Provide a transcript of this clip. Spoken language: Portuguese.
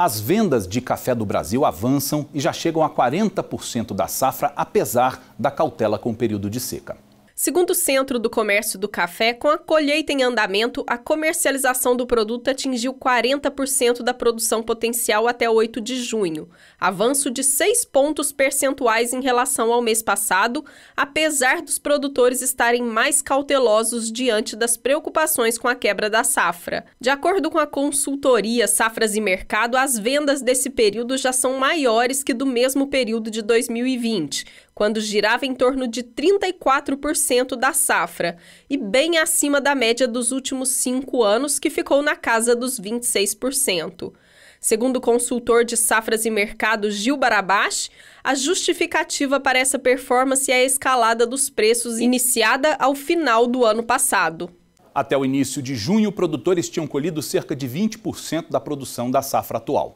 As vendas de café do Brasil avançam e já chegam a 40% da safra, apesar da cautela com o período de seca. Segundo o Centro do Comércio do Café, com a colheita em andamento, a comercialização do produto atingiu 40% da produção potencial até 8 de junho, avanço de 6 pontos percentuais em relação ao mês passado, apesar dos produtores estarem mais cautelosos diante das preocupações com a quebra da safra. De acordo com a consultoria Safras e Mercado, as vendas desse período já são maiores que do mesmo período de 2020, quando girava em torno de 34% da safra e bem acima da média dos últimos cinco anos, que ficou na casa dos 26%. Segundo o consultor de safras e mercados Gil Barabash, a justificativa para essa performance é a escalada dos preços iniciada ao final do ano passado. Até o início de junho, produtores tinham colhido cerca de 20% da produção da safra atual.